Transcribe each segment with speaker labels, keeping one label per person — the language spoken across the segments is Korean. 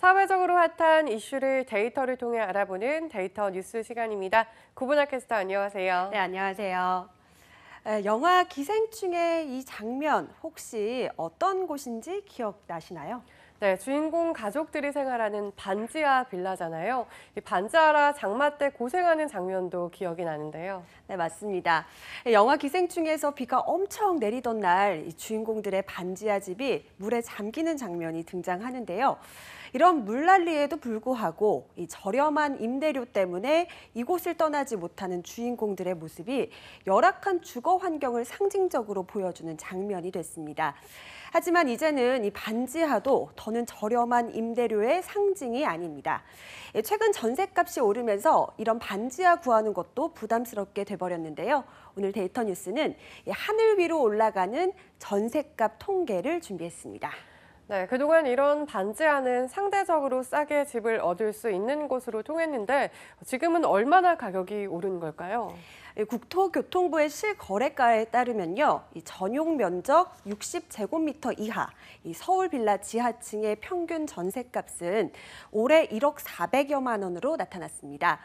Speaker 1: 사회적으로 핫한 이슈를 데이터를 통해 알아보는 데이터 뉴스 시간입니다. 구분아 캐스터 안녕하세요. 네, 안녕하세요. 영화 기생충의 이 장면 혹시 어떤 곳인지 기억나시나요? 네, 주인공 가족들이 생활하는 반지하 빌라잖아요. 이 반지하라 장마 때 고생하는 장면도 기억이 나는데요. 네, 맞습니다. 예, 영화 기생충에서 비가 엄청
Speaker 2: 내리던 날 주인공들의 반지하 집이 물에 잠기는 장면이 등장하는데요. 이런 물난리에도 불구하고 이 저렴한 임대료 때문에 이곳을 떠나지 못하는 주인공들의 모습이 열악한 주거 환경을 상징적으로 보여주는 장면이 됐습니다. 하지만 이제는 이 반지하도 더 저는 저렴한 임대료의 상징이 아닙니다. 예, 최근 전셋값이 오르면서 이런 반지하 구하는 것도 부담스럽게 돼버렸는데요. 오늘 데이터 뉴스는 예, 하늘 위로
Speaker 1: 올라가는 전셋값 통계를 준비했습니다. 네, 그동안 이런 반지하는 상대적으로 싸게 집을 얻을 수 있는 곳으로 통했는데 지금은 얼마나 가격이 오른 걸까요? 예, 국토교통부의 실거래가에 따르면요. 이
Speaker 2: 전용 면적 60제곱미터 이하, 이 서울 빌라 지하층의 평균 전세값은 올해 1억 400여만 원으로 나타났습니다.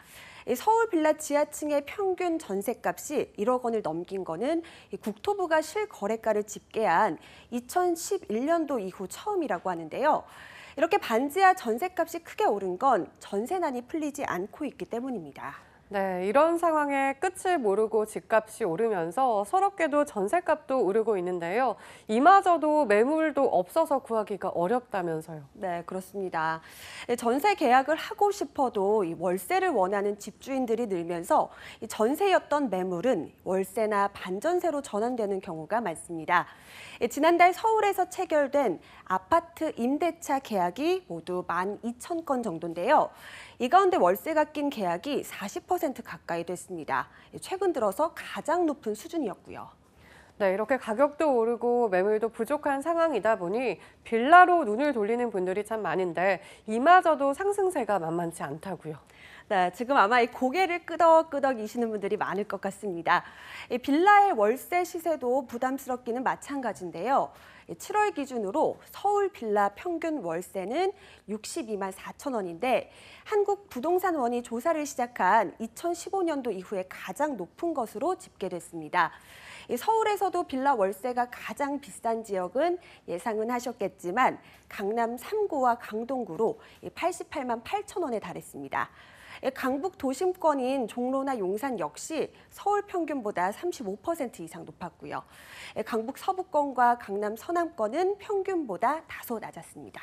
Speaker 2: 서울 빌라 지하층의 평균 전세값이 1억 원을 넘긴 거는 국토부가 실거래가를 집계한 2011년도 이후 처음이라고 하는데요. 이렇게
Speaker 1: 반지하 전세값이 크게 오른 건 전세난이 풀리지 않고 있기 때문입니다. 네, 이런 상황에 끝을 모르고 집값이 오르면서 서럽게도 전셋값도 오르고 있는데요. 이마저도 매물도 없어서 구하기가 어렵다면서요. 네, 그렇습니다. 예, 전세 계약을 하고 싶어도 월세를 원하는 집주인들이
Speaker 2: 늘면서 전세였던 매물은 월세나 반전세로 전환되는 경우가 많습니다. 예, 지난달 서울에서 체결된 아파트 임대차 계약이 모두 12,000건 정도인데요. 이 가운데 월세가 낀 계약이 40% 10%
Speaker 1: 가까이 됐습니다. 예, 최근 들어서 가장 높은 수준이었고요. 네, 이렇게 가격도 오르고 매물도 부족한 상황이다 보니 빌라로 눈을 돌리는 분들이 참 많은데 이마저도 상승세가 만만치 않다고요. 네, 지금 아마 이 고개를
Speaker 2: 끄덕끄덕이시는 분들이 많을 것 같습니다. 빌라의 월세 시세도 부담스럽기는 마찬가지인데요. 7월 기준으로 서울 빌라 평균 월세는 62만 4천 원인데 한국 부동산원이 조사를 시작한 2015년도 이후에 가장 높은 것으로 집계됐습니다. 서울에서도 빌라 월세가 가장 비싼 지역은 예상은 하셨겠지만 강남 3구와 강동구로 88만 8천 원에 달했습니다. 예, 강북 도심권인 종로나 용산 역시 서울 평균보다 35% 이상 높았고요. 예, 강북 서부권과 강남 서남권은 평균보다 다소 낮았습니다.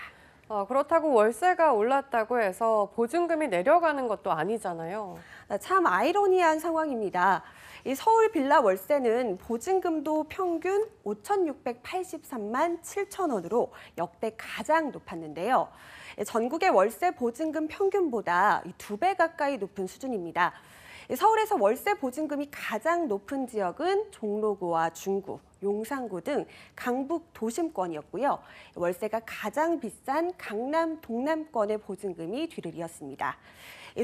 Speaker 1: 아, 그렇다고 월세가 올랐다고 해서 보증금이 내려가는 것도 아니잖아요. 아, 참 아이러니한 상황입니다. 이 서울 빌라 월세는 보증금도 평균
Speaker 2: 5,683만 7천 원으로 역대 가장 높았는데요. 예, 전국의 월세 보증금 평균보다 두배 가까이 높은 수준입니다. 서울에서 월세 보증금이 가장 높은 지역은 종로구와 중구, 용산구 등 강북 도심권이었고요. 월세가 가장 비싼 강남 동남권의 보증금이 뒤를 이었습니다.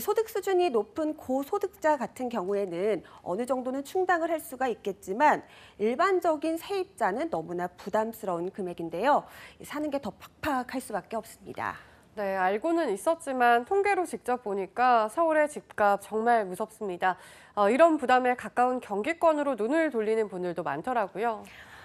Speaker 2: 소득 수준이 높은 고소득자 같은 경우에는 어느 정도는 충당을 할 수가 있겠지만 일반적인 세입자는 너무나 부담스러운 금액인데요. 사는 게 더 팍팍할 수밖에 없습니다.
Speaker 1: 네, 알고는 있었지만 통계로 직접 보니까 서울의 집값 정말 무섭습니다. 어, 이런 부담에 가까운 경기권으로 눈을 돌리는 분들도 많더라고요.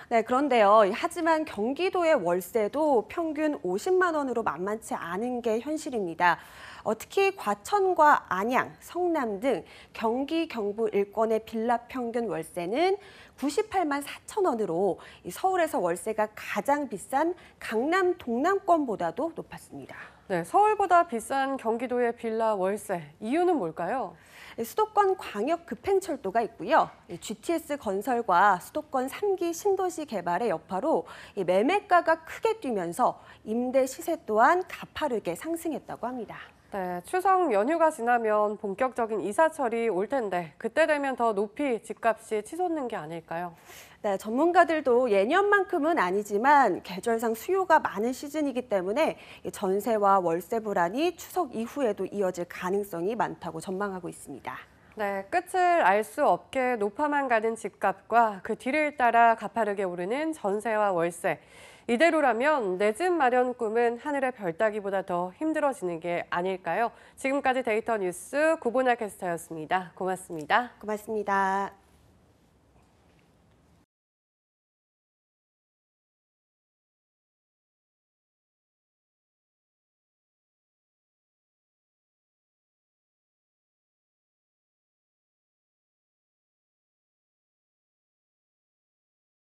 Speaker 1: 네, 그런데요. 하지만 경기도의 월세도 평균 50만 원으로 만만치
Speaker 2: 않은 게 현실입니다. 어, 특히 과천과 안양, 성남 등 경기 경부 일권의 빌라 평균 월세는 98만 4천 원으로
Speaker 1: 서울에서 월세가 가장 비싼 강남 동남권보다도 높았습니다. 네, 서울보다 비싼 경기도의 빌라 월세 이유는 뭘까요? 네, 수도권 광역 급행철도가 있고요. GTS 건설과 수도권 3기 신도시
Speaker 2: 개발의 여파로 매매가가 크게 뛰면서 임대 시세 또한 가파르게
Speaker 1: 상승했다고 합니다. 네, 추석 연휴가 지나면 본격적인 이사철이 올 텐데 그때 되면 더 높이 집값이 치솟는 게 아닐까요? 네, 전문가들도
Speaker 2: 예년만큼은 아니지만 계절상 수요가 많은 시즌이기 때문에 전세와 월세 불안이 추석 이후에도 이어질 가능성이 많다고 전망하고 있습니다.
Speaker 1: 네, 끝을 알 수 없게 높아만 가는 집값과 그 뒤를 따라 가파르게 오르는 전세와 월세. 이대로라면 내 집 마련 꿈은 하늘의 별 따기보다 더 힘들어지는 게 아닐까요? 지금까지 데이터 뉴스 구보나 캐스터였습니다. 고맙습니다. 고맙습니다.